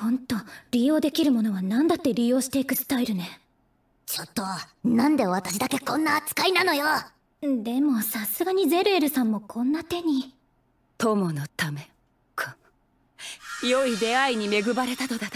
ほんと利用できるものは何だって利用していくスタイルねちょっとなんで私だけこんな扱いなのよでもさすがにゼルエルさんもこんな手に友のためか良い出会いに恵まれたとだな